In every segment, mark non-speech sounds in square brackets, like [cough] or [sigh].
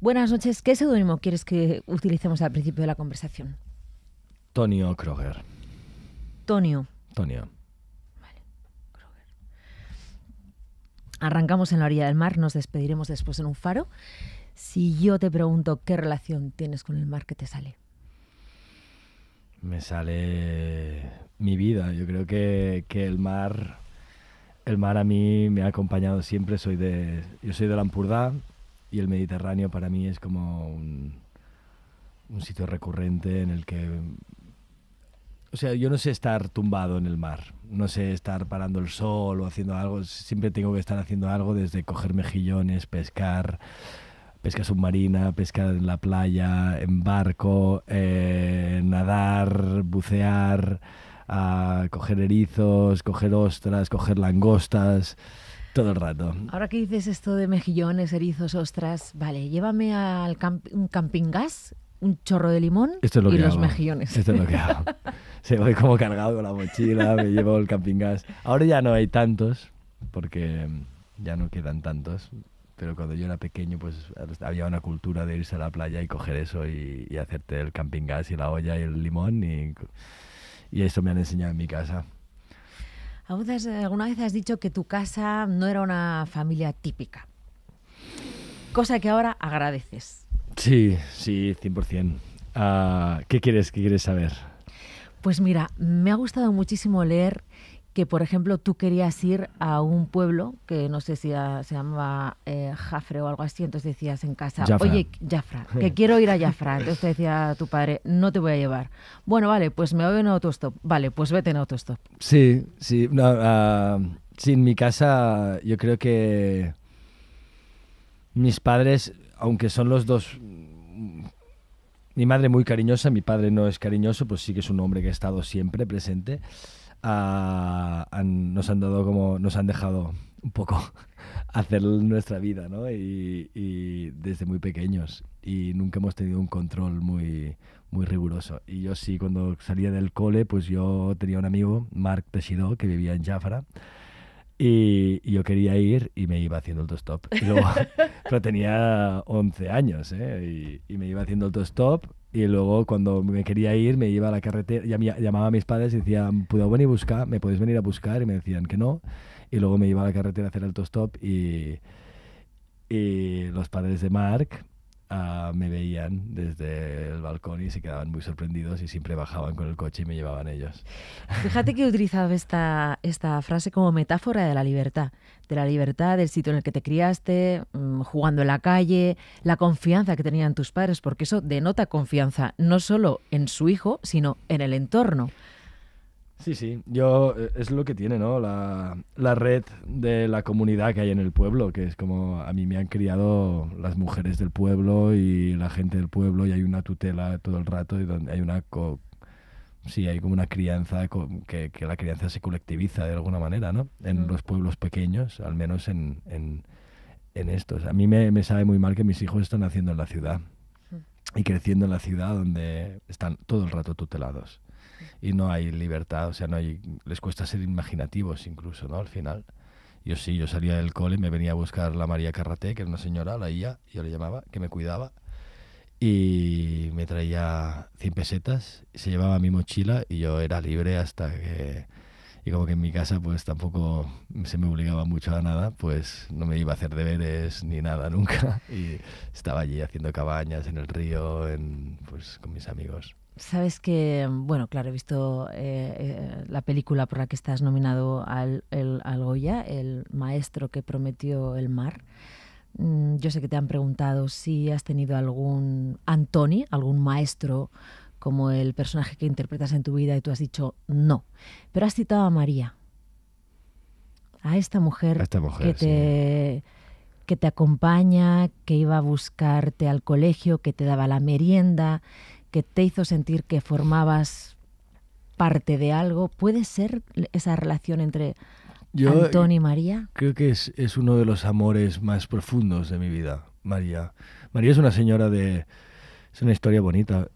Buenas noches. ¿Qué seudónimo quieres que utilicemos al principio de la conversación? Tonio Kroger. Tonio. Tonio. Vale. Kroger. Arrancamos en la orilla del mar, nos despediremos después en un faro. Si yo te pregunto qué relación tienes con el mar, ¿qué te sale? Me sale mi vida. Yo creo que, que el mar. El mar a mí me ha acompañado siempre. Soy de. Yo soy de Lampurdá, y el Mediterráneo para mí es como un, sitio recurrente en el que o sea, yo no sé estar tumbado en el mar, no sé estar parando el sol o haciendo algo, siempre tengo que estar haciendo algo desde coger mejillones, pescar, pesca submarina, pesca en la playa, en barco, eh, nadar, bucear, a ah, coger erizos, coger ostras, coger langostas. Todo el rato. Ahora que dices esto de mejillones, erizos, ostras, vale, llévame al un camping gas, un chorro de limón y los mejillones. Esto es lo que [laughs] hago. Se voy como cargado con la mochila, me llevo el camping gas. Ahora ya no hay tantos, porque ya no quedan tantos. Pero cuando yo era pequeño, pues había una cultura de irse a la playa y coger eso y, y hacerte el camping gas y la olla y el limón. Y, y eso me han enseñado en mi casa. Eh, alguna vez has dicho que tu casa no era una familia típica, cosa que ahora agradeces. Sí, sí, 100%. Ah, ¿Qué quieres, qué quieres saber? Pues mira, me ha gustado muchísimo leer que, por ejemplo, tú querías ir a un pueblo que no sé si se llama eh, Jafre o algo así, entonces decías en casa, oye, Jafra, que quiero ir a Jafra. Entonces te decía tu padre, no te voy a llevar. Bueno, vale, pues me voy en autostop. Vale, pues vete en autostop. Sí, sí. Ah, sí, mi casa yo creo que mis padres, aunque son los dos mi madre muy cariñosa, mi padre no es cariñoso, pues sí que es un hombre que ha estado siempre presente nos han dado como, nos han dejado un poco [laughs] hacer nuestra vida, ¿no? Y, desde muy pequeños. Y nunca hemos tenido un control muy, muy riguroso. Y yo sí, cuando salía del cole, pues yo tenía un amigo, Marc Tesido que vivía en Jafra. Y, yo quería ir y me iba haciendo el dos [laughs] pero tenía 11 años, ¿eh? Y, y me iba haciendo el tostop y luego cuando me quería ir, me iba a la carretera, llamaba a mis padres y decían, ¿puedo venir a buscar? ¿Me podéis venir a buscar? Y me decían que no. Y luego me iba a la carretera a hacer el autostop y, y los padres de Mark Ah, me veían desde el balcón y se quedaban muy sorprendidos y siempre bajaban con el coche y me llevaban ellos. Fíjate que he utilizado esta, esta frase como metáfora de la libertad, de la libertad del sitio en el que te criaste, mm, jugando en la calle, la confianza que tenían tus padres, porque eso denota confianza no solo en su hijo, sino en el entorno. Sí, sí, yo eh, es lo que tiene, ¿no? La, red de la comunidad que hay en el pueblo, que es como a mí me han criado las mujeres del pueblo y la gente del pueblo y hay una tutela todo el rato y donde hay una sí, hay como una crianza que, la crianza se colectiviza de alguna manera, ¿no? En los pueblos pequeños, al menos en, en, en estos. A mí me, me sabe muy mal que mis hijos están haciendo en la ciudad y creciendo en la ciudad donde están todo el rato tutelados y no hay libertad, o sea, no les cuesta ser imaginativos incluso, ¿no? Al final. Yo sí, yo salía del cole, me venía a buscar la María Carraté, que era una señora, la IA, yo le llamaba, que me cuidaba, y me traía 100 pesetas, se llevaba mi mochila y yo era libre hasta que y como que en mi casa pues tampoco se me obligaba mucho a nada, pues no me iba a hacer deberes ni nada [laughs] nunca y estaba allí haciendo cabañas en el río, en, pues con mis amigos. Sabes que, bueno, claro, he visto eh, eh, la película por la que estás nominado al, el, Goya, El maestro que prometió el mar. Mm, yo sé que te han preguntado si has tenido algún Antoni, algún maestro como el personaje que interpretas en tu vida y tú has dicho no. Pero has citado a María, a esta mujer, que, te, acompaña, que iba a buscarte al colegio, que te daba la merienda, que te hizo sentir que formabas parte de algo. ¿Puede ser esa relación entre Yo y María? Creo que es, es uno de los amores más profundos de mi vida, María. María es una señora de... Es una historia bonita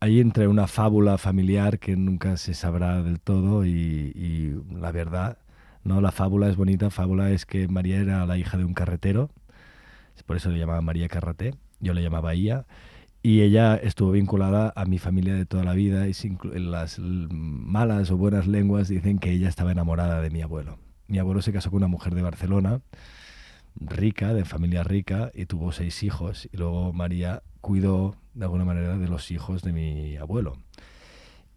ahí entra una fábula familiar que nunca se sabrá del todo y, la verdad, ¿no? La fábula es bonita, fábula es que María era la hija de un carretero, por eso le llamaba María Carraté yo le llamaba Ia, y ella estuvo vinculada a mi familia de toda la vida y las malas o buenas lenguas dicen que ella estaba enamorada de mi abuelo. Mi abuelo se casó con una mujer de Barcelona, rica, de familia rica, y tuvo seis hijos, y luego María cuidó de alguna manera de los hijos de mi abuelo.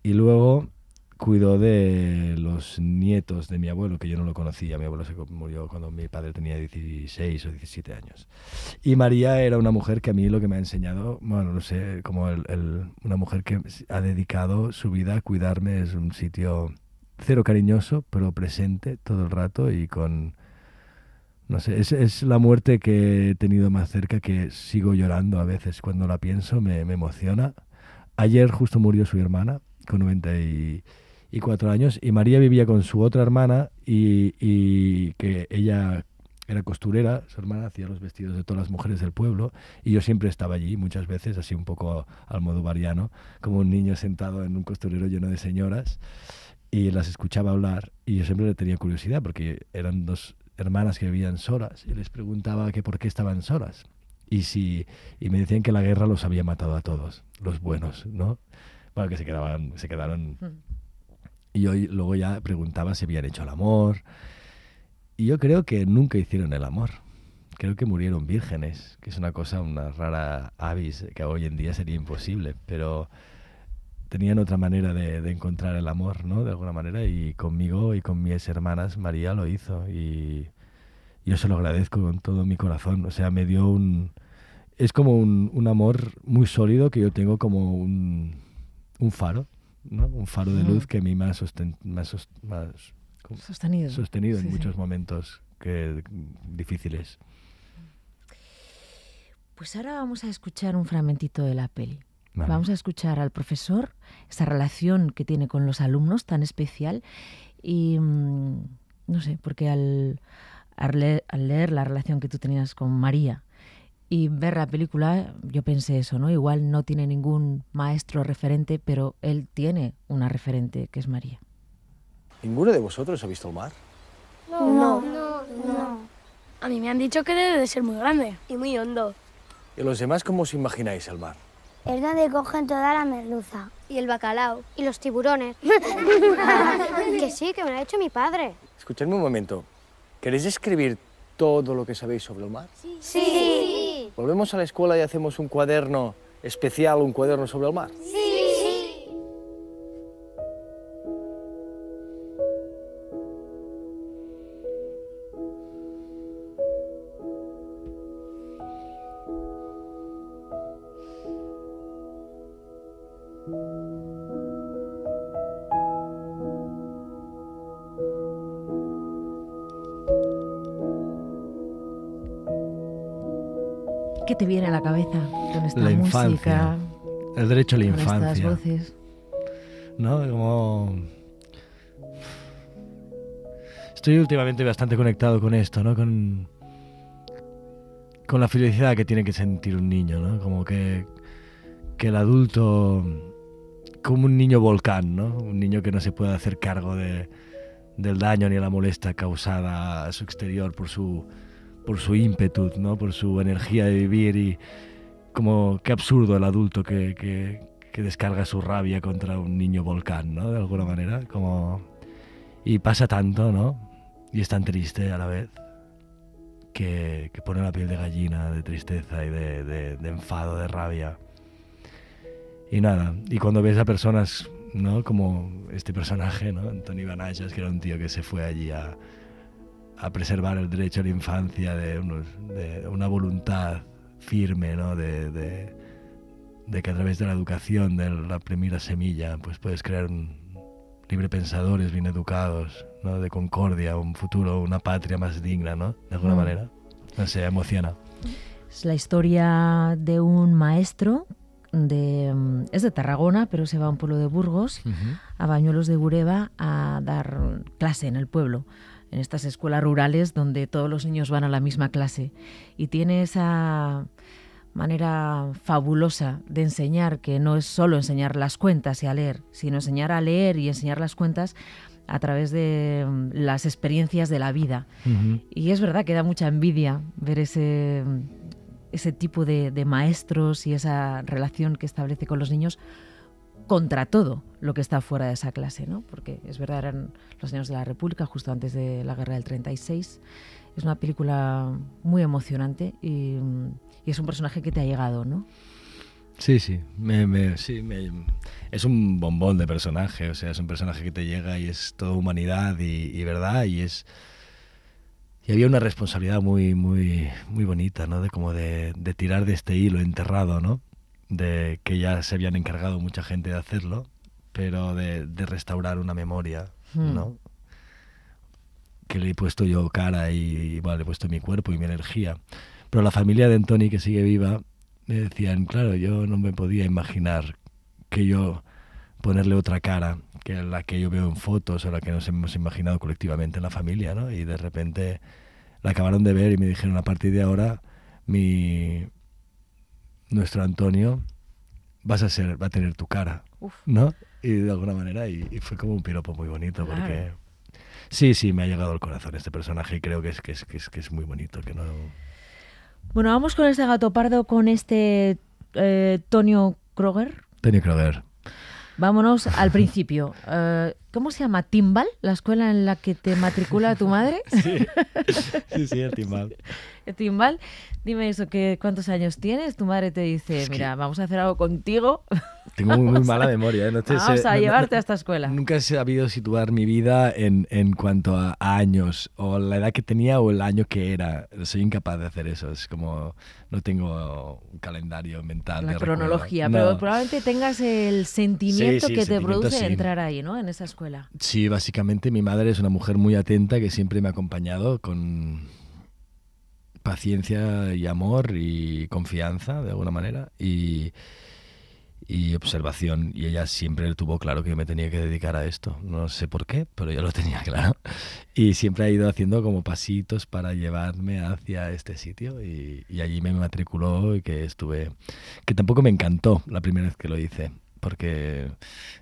Y luego cuidó de los nietos de mi abuelo, que yo no lo conocía. Mi abuelo murió cuando mi padre tenía 16 o 17 años. Y María era una mujer que a mí lo que me ha enseñado, bueno, no sé, como el, el, una mujer que ha dedicado su vida a cuidarme, es un sitio cero cariñoso, pero presente todo el rato y con no sé, es, es, la muerte que he tenido más cerca que sigo llorando a veces cuando la pienso, me, emociona. Ayer justo murió su hermana con 94 años y María vivía con su otra hermana y, y que ella era costurera, su hermana hacía los vestidos de todas las mujeres del pueblo y yo siempre estaba allí muchas veces, así un poco al modo variano, como un niño sentado en un costurero lleno de señoras y las escuchaba hablar y yo siempre le tenía curiosidad porque eran dos hermanas que vivían solas y les preguntaba que por qué estaban solas. Y, si, y me decían que la guerra los había matado a todos, los buenos, ¿no? Bueno, que se, quedaban, se quedaron... Mm. Y yo luego ya preguntaba si habían hecho el amor. Y yo creo que nunca hicieron el amor. Creo que murieron vírgenes, que es una cosa, una rara avis que hoy en día sería imposible, pero tenían otra manera de, encontrar el amor, ¿no? De alguna manera, y conmigo y con mis hermanas María lo hizo y yo se lo agradezco con todo mi corazón. O sea, me dio un... Es como un, un amor muy sólido que yo tengo como un, un faro, ¿no? Un faro de luz que a mí me ha, sostenido, sostenido en muchos momentos que, difíciles. Pues ahora vamos a escuchar un fragmentito de la peli. Vamos a escuchar al profesor, esa relación que tiene con los alumnos tan especial y mm, no sé, porque al, al, leer, la relación que tú tenías con María y ver la película, yo pensé eso, ¿no? Igual no tiene ningún maestro referente, pero él tiene una referente, que es María. ¿Ninguno de vosotros ha visto el mar? No, no, no. no. A mí me han dicho que debe de ser muy grande. Y muy hondo. ¿Y los demás cómo os imagináis el mar? Es donde cogen toda la merluza. Y el bacalao. Y los tiburones. [laughs] que sí, que me lo ha hecho mi padre. Escuchadme un momento. ¿Queréis escribir todo lo que sabéis sobre el mar? Sí. Volvemos a la escuela y hacemos un cuaderno especial, un cuaderno sobre el mar. Sí. te viene a la cabeza con esta música? el derecho a la con infancia. Estas voces. ¿No? Como. Estoy últimamente bastante conectado con esto, ¿no? Con, con la felicidad que tiene que sentir un niño, ¿no? Como que, que el adulto, como un niño volcán, Un niño que no se puede hacer cargo del daño ni la molestia causada a su exterior por su, por su ímpetu, ¿no? por su energía de vivir y como qué absurdo el adulto que, que, descarga su rabia contra un niño volcán, ¿no? De alguna manera, como... Y pasa tanto, ¿no? Y es tan triste a la vez que, que pone la piel de gallina, de tristeza y de, enfado, de rabia. Y nada, y cuando ves a personas, ¿no? Como este personaje, ¿no? Anthony que era un tío que se fue allí a a preservar el derecho a la infancia de, una voluntad firme, ¿no? De, que a través de la educación, de la primera semilla, pues puedes crear libre pensadores bien educados, ¿no? De concordia, un futuro, una patria más digna, ¿no? De alguna mm. manera. No sé, emociona. Es la historia de un maestro de, es de Tarragona, pero se va a un pueblo de Burgos, a Bañuelos de Gureba, a dar clase en el pueblo en estas escuelas rurales donde todos los niños van a la misma clase y tiene esa manera fabulosa de enseñar, que no es solo enseñar las cuentas y a leer, sino enseñar a leer y enseñar las cuentas a través de mm, las experiencias de la vida. Y es verdad que da mucha envidia ver ese, mm, ese tipo de maestros y esa relación que establece con los niños, contra todo lo que está fuera de esa clase, ¿no? Porque es verdad, eran los años de la República, justo antes de la guerra del 36. Es una película muy emocionante y, es un personaje que te ha llegado, ¿no? Sí, sí, es un bombón de personaje, o sea, es un personaje que te llega y es toda humanidad y, verdad y es... Y había una responsabilidad muy, muy, muy bonita, ¿no? De como de tirar de este hilo enterrado, ¿no? de que ya se habían encargado mucha gente de hacerlo, pero de, restaurar una memoria, hmm. ¿no? Que le he puesto yo cara y, y bueno, le he puesto mi cuerpo y mi energía. Pero la familia de Antoni, que sigue viva, me decían, claro, yo no me podía imaginar que yo ponerle otra cara que la que yo veo en fotos o la que nos hemos imaginado colectivamente en la familia, ¿no? Y de repente la acabaron de ver y me dijeron, a partir de ahora mi, nuestro Antonio, vas a ser, va a tener tu cara, ¿no? Y de alguna manera, y, fue como un piropo muy bonito, porque sí, sí, me ha llegado al corazón este personaje y creo que es, que que es, muy bonito, que no... Bueno, vamos con este gato pardo, con este eh, Tonio Kroger. Tonio Kroger. Vámonos al principio. [laughs] Eh, ¿Cómo se llama? ¿Timbal? ¿La escuela en la que te matricula tu madre? [laughs] [laughs] Sí, sí, el timbal. El timbal, dime eso, que ¿cuántos años tienes? Tu madre te dice, mira, vamos a hacer algo contigo. [laughs] Tengo muy, muy mala memoria. ¿eh? No vamos a llevarte a esta escuela. Nunca he sabido situar mi vida en, en cuanto a, años, o la edad que tenía o el año que era. Soy incapaz de hacer eso. Es como, no tengo un calendario mental. La cronología, pero probablemente tengas el sentimiento que te produce entrar ahí, ¿no? En esa escuela. Sí, básicamente mi madre es una mujer muy atenta que siempre me ha acompañado con paciencia y amor y confianza de alguna manera y, observación y ella siempre tuvo claro que yo me tenía que dedicar a esto. No sé por qué, pero yo lo tenía claro y siempre ha ido haciendo como pasitos para llevarme hacia este sitio y allí me matriculó y que estuve, que tampoco me encantó la primera vez que lo hice porque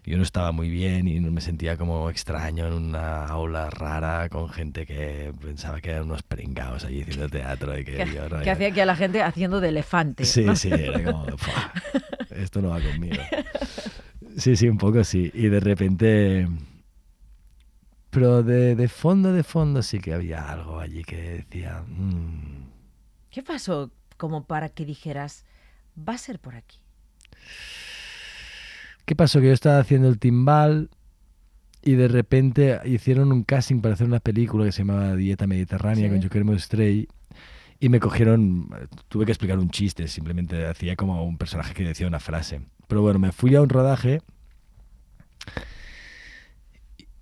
yo no estaba muy bien y no me sentía como extraño en una aula rara con gente que pensaba que eran unos pringados allí haciendo teatro. Y que, hacía que a la gente haciendo de elefante. Sí, sí, era como, esto no va conmigo. Sí, sí, un poco sí. Y de repente... Pero de, fondo, de fondo sí que había algo allí que decía... Mm". ¿Qué pasó como para que dijeras, va a ser por aquí? ¿Qué pasó? Que yo estaba haciendo el timbal y de repente hicieron un casting para hacer una película que se llamaba Dieta Mediterránea con Joker Stray. y me cogieron, tuve que explicar un chiste, simplemente hacía como un personaje que decía una frase. Pero bueno, me fui a un rodaje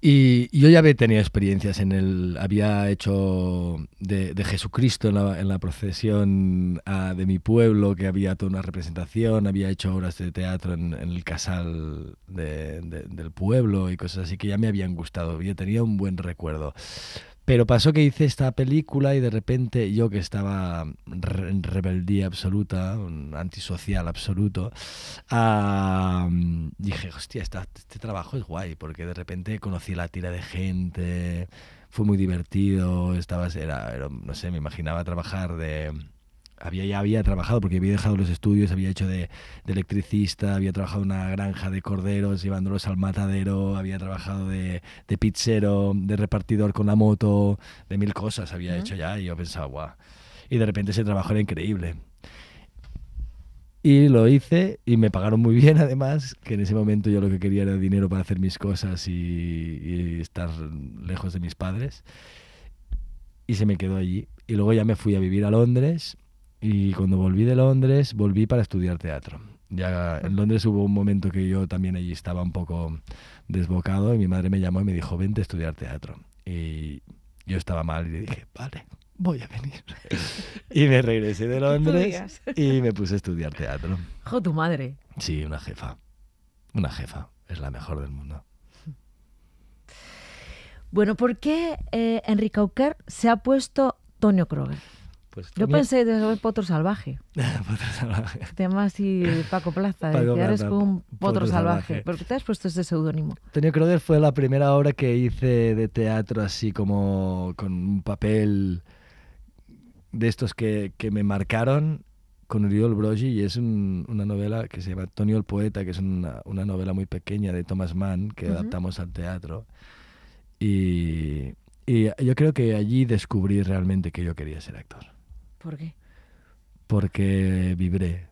y yo ya había tenido experiencias en el. Había hecho de, de Jesucristo en la, en la procesión ah, de mi pueblo, que había toda una representación, había hecho obras de teatro en, el casal de, del pueblo y cosas así que ya me habían gustado. Yo tenía un buen recuerdo. Pero pasó que hice esta película y de repente yo que estaba en rebeldía absoluta, un antisocial absoluto, dije, hostia, este trabajo es guay, porque de repente conocí la tira de gente, fue muy divertido, estaba, era, no sé, me imaginaba trabajar de había ya había trabajado, porque había dejado los estudios, había hecho de, electricista, había trabajado en una granja de corderos llevándolos al matadero, había trabajado de, pizzero, de repartidor con la moto, de mil cosas había hecho ya y yo pensaba, guau. Y de repente ese trabajo era increíble. Y lo hice y me pagaron muy bien [laughs] además, que en ese momento yo lo que quería era dinero para hacer mis cosas y estar lejos de mis padres. Y se me quedó allí. Y luego ya me fui a vivir a Londres y cuando volví de Londres, volví para estudiar teatro. Ya en Londres hubo un momento que yo también allí estaba un poco desbocado y mi madre me llamó y me dijo, vente a estudiar teatro. Y yo estaba mal y le dije, vale, voy a venir. [laughs] y me regresé de Londres [laughs] y me puse a estudiar teatro. ¡Jo, tu madre! Sí, una jefa. Una jefa. Es la mejor del mundo. Bueno, ¿por qué eh, Enrique Auquer se ha puesto Tonio Kroger? Pues, yo pensé de ser potro salvaje. [laughs] potro salvaje. Tema y Paco Plaza, Paco de como un potro, salvaje. porque te has puesto este seudónimo? Tenía Crowder fue la primera obra que hice de teatro así como con un papel de estos que, que me marcaron con Uriol Brogi y es una novela que se llama Antonio el Poeta, que es una, novela muy pequeña de Thomas Mann que adaptamos al teatro. y yo creo que allí descubrí realmente que yo quería ser actor. ¿Por qué? Porque vibré.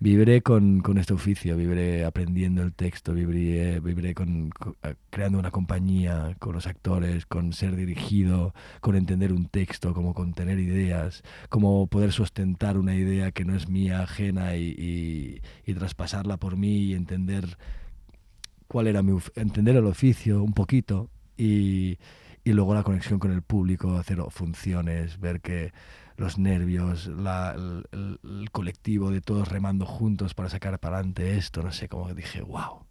Vibré con, este oficio, vibré aprendiendo el texto, vibré, con, creando una compañía, con los actores, con ser dirigido, con entender un texto, como con tener ideas, como poder sustentar una idea que no es mía, ajena, y, y traspasarla por mí y entender cuál era mi entender el oficio un poquito y, y luego la conexión con el público, hacer funciones, ver que los nervios, el, colectivo de todos remando juntos para sacar para adelante esto, no sé, como dije, wow,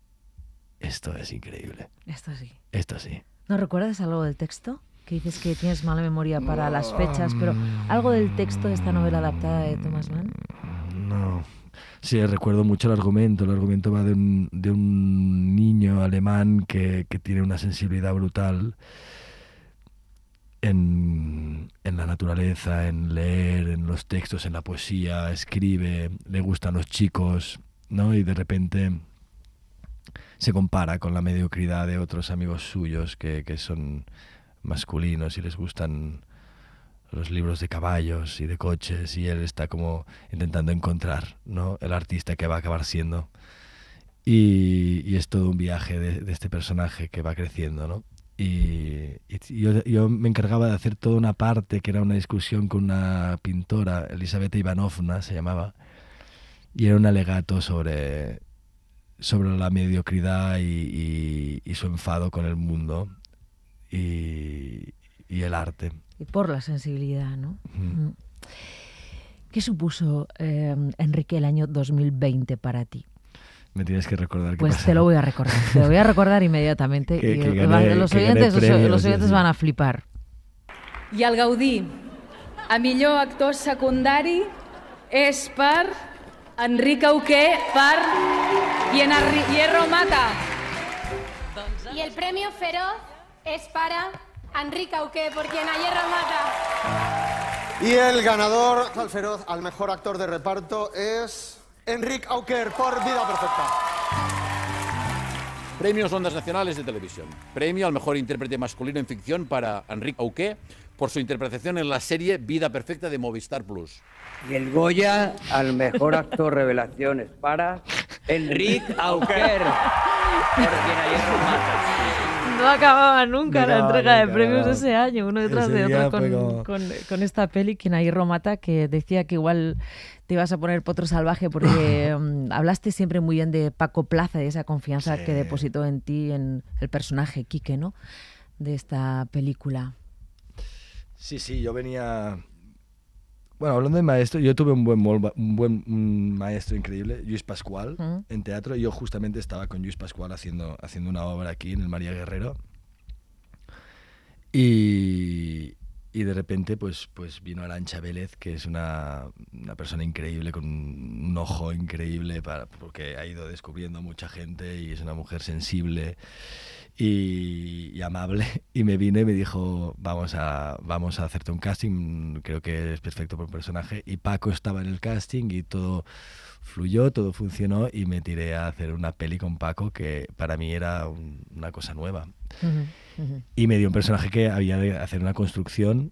esto es increíble. Esto sí. Esto sí. ¿No recuerdas algo del texto? Que dices que tienes mala memoria para las fechas, pero algo del texto de esta novela adaptada de Thomas Mann. No, Sí, recuerdo mucho el argumento. El argumento va de un, de un niño alemán que, que, tiene una sensibilidad brutal en, la naturaleza, en leer, en los textos, en la poesía, escribe, le gustan los chicos, ¿no? Y de repente se compara con la mediocridad de otros amigos suyos que, son masculinos y les gustan los libros de caballos y de coches y él está como intentando encontrar, ¿no? El artista que va a acabar siendo. Y, es todo un viaje de, de este personaje que va creciendo, ¿no? Y, yo, me encargaba de hacer toda una parte que era una discusión con una pintora, Elizabeth Ivanovna se llamaba, y era un alegato sobre, sobre la mediocridad y, su enfado con el mundo y, el arte. Y por la sensibilidad, ¿no? Mm. ¿Qué supuso, eh, Enrique, el año 2020 para ti? Me tienes que recordar. pues te lo voy a recordar. Te lo voy a recordar inmediatamente. los oyentes, los van a flipar. Y al Gaudí a millor actor secundario es para Enric Auqué quien Hierro Mata. Y el premio Feroz para para Enric por quien a Hierro Mata. Y el ganador, al feroz, al mejor actor de reparto es... Enrique Auker por Vida Perfecta. Premios Ondas Nacionales de Televisión. Premio al mejor intérprete masculino en ficción para Enrique Auker por su interpretación en la serie Vida Perfecta de Movistar Plus. Y el Goya al mejor actor revelaciones para Enrique [laughs] Auker no acababa nunca la entrega de premios ese año, uno detrás de otro, con, esta peli, quien ahí Romata, que decía que igual te ibas a poner potro salvaje porque [laughs] mm, hablaste siempre muy bien de Paco Plaza, de esa confianza que depositó en ti, en el personaje Quique, ¿no? De esta película. Sí, sí, yo venía bueno, hablando de maestro, yo tuve un buen, un buen maestro increíble, Luis Pascual, en teatro. Yo justamente estaba con Luis Pascual haciendo, haciendo una obra aquí en el María Guerrero. Y, de repente pues, pues vino Arancha Vélez, que es una, persona increíble, con un ojo increíble, para, porque ha ido descubriendo mucha gente y es una mujer sensible y, amable [laughs] y me vine y me dijo vamos a vamos a hacerte un casting creo que es perfecto por un personaje y Paco estaba en el casting y todo fluyó todo funcionó y me tiré a hacer una peli con Paco que para mí era una cosa nueva y me dio un personaje que había de hacer una construcción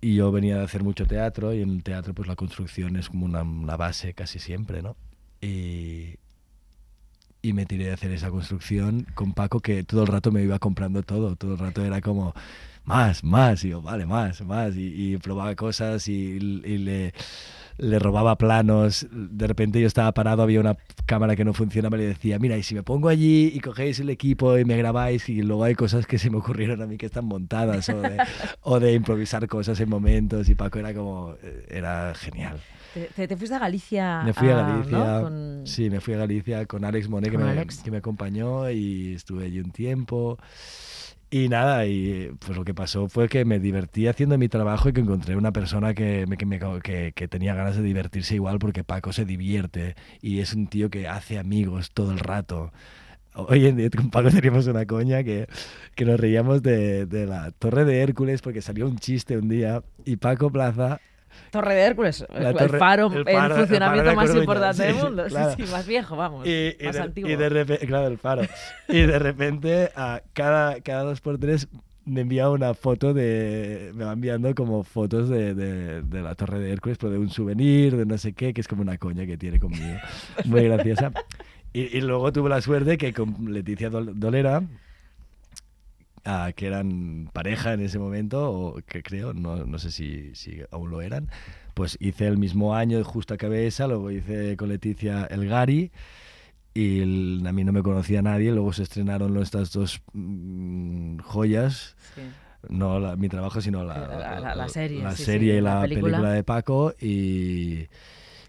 y yo venía de hacer mucho teatro y en el teatro pues la construcción es como una, base casi siempre no y, y me tiré de hacer esa construcción con Paco que todo el rato me iba comprando todo, todo el rato era como más, más, y yo, vale, más, más, y, probaba cosas y, le, robaba planos, de repente yo estaba parado, había una cámara que no funcionaba, y le decía, mira, y si me pongo allí y cogéis el equipo y me grabáis, y luego hay cosas que se me ocurrieron a mí que están montadas, o de [laughs] improvisar cosas en momentos, y Paco era como, eh, era genial. Te, fuiste a Galicia. Me fui a, ah, Galicia. Sí, me fui a Galicia con Alex Monet, que, me acompañó y estuve allí un tiempo. Y nada, y pues lo que pasó fue que me divertí haciendo mi trabajo y que encontré una persona que, que, tenía ganas de divertirse igual porque Paco se divierte y es un tío que hace amigos todo el rato. Hoy en día con Paco teníamos una coña que, que nos reíamos de, de la Torre de Hércules porque salió un chiste un día y Paco Plaza Torre de Hércules, el, faro, el, funcionamiento más importante del mundo. Sí, sí, más viejo, vamos. más antiguo. Y de repente, claro, el faro. y de repente, a cada, cada dos por tres me envía una foto de. Me va enviando como fotos de, de, la Torre de Hércules, pero de un souvenir, de no sé qué, que es como una coña que tiene conmigo. Muy graciosa. Y, y luego tuve la suerte que con Leticia Dolera que eran pareja en ese momento, o que creo, no, no sé si, si, aún lo eran, pues hice el mismo año, justo Justa Cabeza, luego hice con Leticia El Gary, y a mí no me conocía nadie, luego se estrenaron estas dos mm, joyas. no mi trabajo, sino la, la, serie, la serie y la, película. película. de Paco y,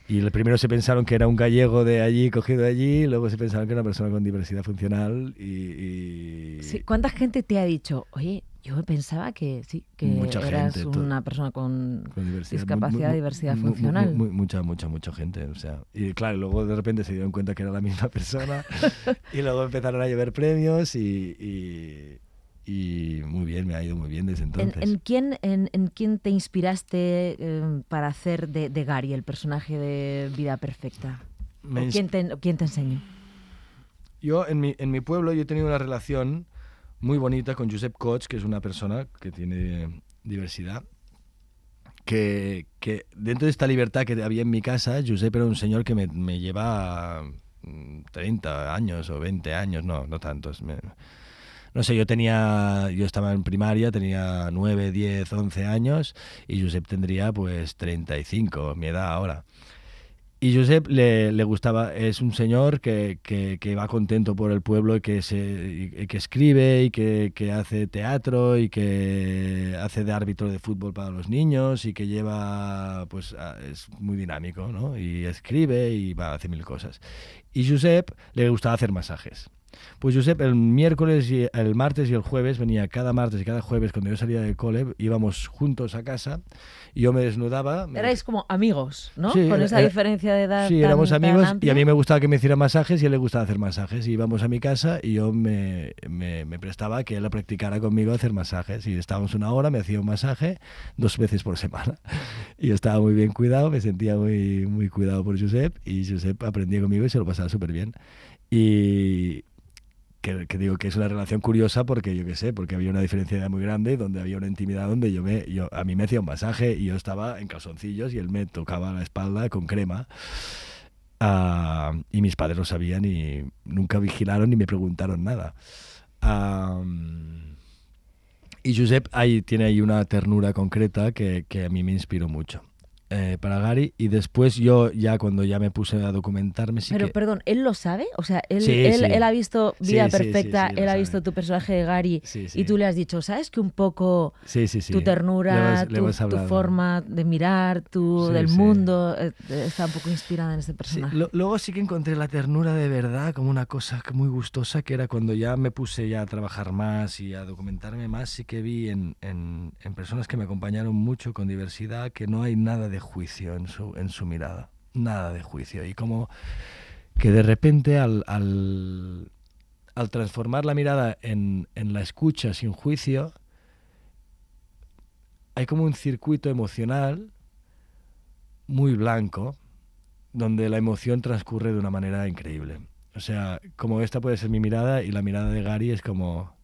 y primero se pensaron que era un gallego de allí, cogido de allí, luego se pensaron que era una persona con diversidad funcional y... ¿Cuánta gente te ha dicho, oye, yo pensaba que sí, que eras una persona con, discapacidad, diversidad funcional. mucha, mucha, mucha gente. O sea, y claro, luego de repente se dieron cuenta que era la misma persona [laughs] y luego empezaron a llevar premios y, y muy bien, me ha ido muy bien desde entonces. ¿En, quién, en, quién te inspiraste em, para hacer de, de, Gary el personaje de Vida Perfecta? ¿O quién, te, ¿Quién te enseñó? Yo, en mi, en mi pueblo, yo he tenido una relación muy bonita con Josep Koch, que es una persona que tiene diversidad. Que, que dentro de esta libertad que había en mi casa, Josep era un señor que me, me lleva 30 mm, años o 20 años, no, no tantos. Me, no sé, yo tenía, yo estaba en primaria, tenía 9, 10, 11 años y Josep tendría pues 35, mi edad ahora. Y Josep le, gustaba, es un señor que, que, va contento por el pueblo y que, se, que escribe y que, hace teatro y que hace de árbitro de fútbol para los niños y que lleva, pues es muy dinámico, ¿no? Y escribe y va, a hacer mil cosas. Y Josep le gustaba hacer masajes. Pues Josep, el miércoles, y el martes y el jueves, venía cada martes y cada jueves cuando yo salía del cole, íbamos juntos a casa y yo me desnudaba. Me... Erais como amigos, ¿no? Con esa diferencia de edad. Sí, éramos amigos y a mí me gustaba que me hiciera masajes y él le gustaba hacer masajes. Y íbamos a mi casa y yo me, prestaba que él la practicara conmigo hacer masajes. Y estábamos una hora, me hacía un masaje dos veces por semana. [laughs] Y estaba muy bien cuidado, me sentía muy, muy cuidado por Josep y Josep aprendía conmigo y se lo pasaba súper bien. Y que, digo que es una relación curiosa porque yo qué sé, porque había una diferencia de edad muy grande, donde había una intimidad donde yo me, yo, a mí me hacía un masaje y yo estaba en calzoncillos y él me tocaba la espalda con crema. Ah, y mis padres lo sabían y nunca vigilaron ni me preguntaron nada. y Josep ahí tiene ahí una ternura concreta que, que a mí me inspiró mucho. Eh, para Gary y después yo ya cuando ya me puse a documentarme sí Pero perdón, ¿él lo sabe? O sea, él, ha visto Vida Perfecta, él ha visto tu personaje de Gary y tú le has dicho, ¿sabes que un poco tu ternura, tu, forma de mirar, tu del mundo eh, eh, está un poco inspirada en este personaje? luego sí que encontré la ternura de verdad como una cosa muy gustosa que era cuando ya me puse ya a trabajar más y a documentarme más, sí que vi en personas que me acompañaron mucho con diversidad que no hay nada de juicio en su, en su mirada, nada de juicio. Y como que de repente al, al, transformar la mirada en, en, la escucha sin juicio, hay como un circuito emocional muy blanco, donde la emoción transcurre de una manera increíble. O sea, como esta puede ser mi mirada y la mirada de Gary es como...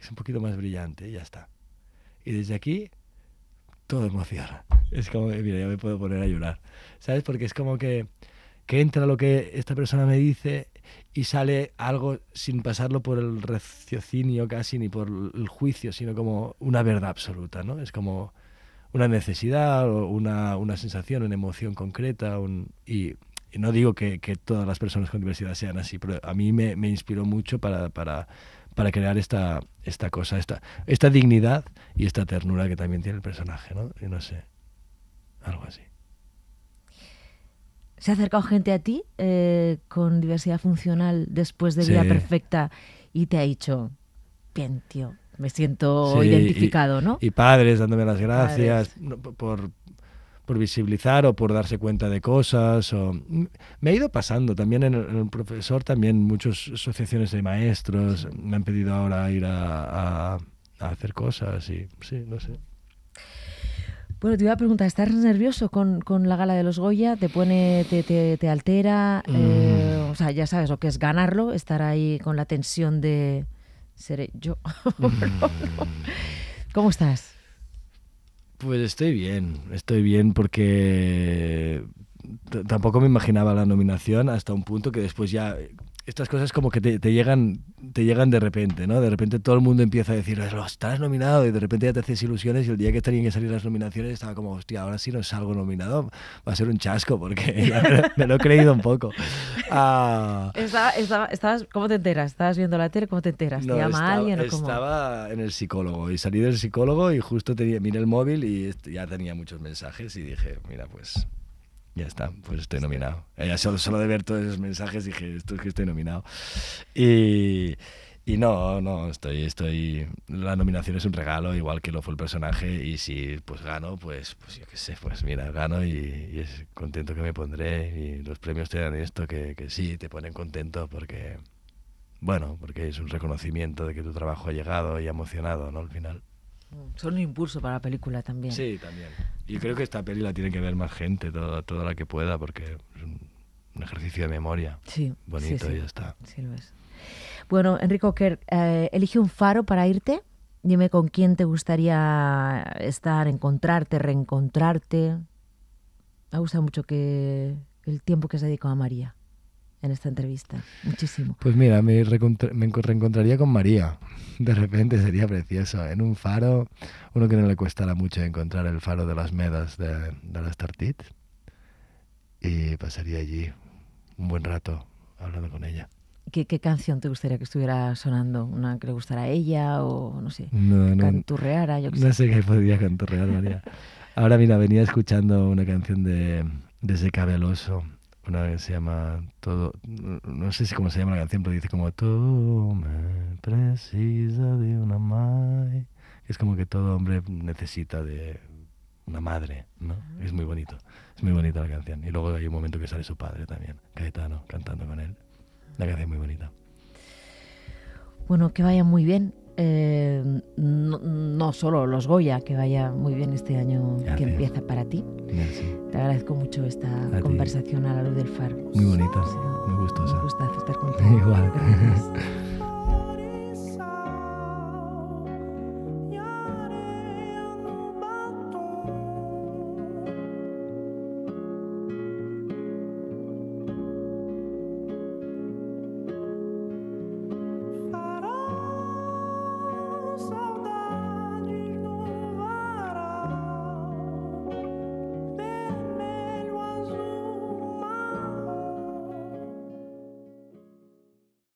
Es un poquito más brillante y ya está. Y desde aquí todo emociona. Es como que, mira, ya me puedo poner a llorar. ¿Sabes? Porque es como que, entra lo que esta persona me dice y sale algo sin pasarlo por el raciocinio casi ni por el juicio, sino como una verdad absoluta, ¿no? Es como una necesidad o una, sensación, una emoción concreta. Un, y, no digo que, todas las personas con diversidad sean así, pero a mí me, inspiró mucho para, para para crear esta, esta cosa, esta, esta dignidad y esta ternura que también tiene el personaje, ¿no? Yo no sé, algo así. ¿Se ha acercado gente a ti eh, con diversidad funcional después de Vida Perfecta y te ha dicho, bien, tío, me siento identificado, ¿no? Y padres dándome las gracias por, por visibilizar o por darse cuenta de cosas. O... Me ha ido pasando también en el, profesor, también muchas asociaciones de maestros me han pedido ahora ir a, hacer cosas y sí, no sé. Bueno, te iba a preguntar, ¿estás nervioso con, la gala de los Goya? ¿Te pone, te, te, altera? Mm. Eh, o sea, ya sabes lo que es ganarlo, estar ahí con la tensión de ser yo. [laughs] Mm. ¿Cómo estás? Pues estoy bien, estoy bien porque eh, tampoco me imaginaba la nominación hasta un punto que después ya eh, estas cosas como que te, te, llegan te llegan de repente, ¿no? De repente todo el mundo empieza a decir, estás nominado, y de repente ya te haces ilusiones y el día que tenían que salir las nominaciones estaba como, hostia, ahora sí no salgo nominado, va a ser un chasco, porque [laughs] me, lo he creído un poco. Ah. ¿Cómo te enteras? ¿Estabas viendo la tele? ¿Cómo te enteras? ¿Te llama alguien o cómo? Estaba en el psicólogo y salí del psicólogo y justo tenía, miré el móvil y ya tenía muchos mensajes y dije, mira, pues ya está, pues estoy nominado. Eh, ya solo, solo de ver todos esos mensajes dije, esto es que estoy nominado. Y, no, no, estoy, estoy. La nominación es un regalo, igual que lo fue el personaje. Y si pues gano, pues, pues yo qué sé, pues mira, gano y, es contento que me pondré. Y los premios te dan esto, que, que, sí, te ponen contento porque. Bueno, porque es un reconocimiento de que tu trabajo ha llegado y ha emocionado, ¿no? Al final. Son un impulso para la película también. Sí, también. Y creo que esta película tiene que ver más gente, toda, toda la que pueda, porque es un, ejercicio de memoria. Sí. Bonito ya está. Sí, lo es. Bueno, Enrico que eh, elige un faro para irte. Dime con quién te gustaría estar, encontrarte, reencontrarte. Me gusta mucho que el tiempo que se dedicó a María en esta entrevista. Muchísimo. Pues mira, me, reencontraría con María. De repente sería precioso. ¿eh? En un faro, uno que no le costara mucho encontrar el faro de las medas de, de las Tartit. Y pasaría allí un buen rato hablando con ella. ¿Qué, canción te gustaría que estuviera sonando? ¿Una que le gustara a ella o no sé? No, no, canturreara, yo que No sé, qué podría canturrear, María. [laughs] Ahora, mira, venía escuchando una canción de, de Seca Veloso una que se llama todo no sé si cómo se llama la canción pero dice como todo me precisa de una madre es como que todo hombre necesita de una madre no es muy bonito es muy bonita la canción y luego hay un momento que sale su padre también Caetano cantando con él la canción es muy bonita bueno que vaya muy bien eh, no, solo los Goya, que vaya muy bien este año que empieza para ti. Te agradezco mucho esta conversación a la luz del faro. Muy bonita, muy gustosa. Me gusta estar [laughs] contigo. Igual. [laughs]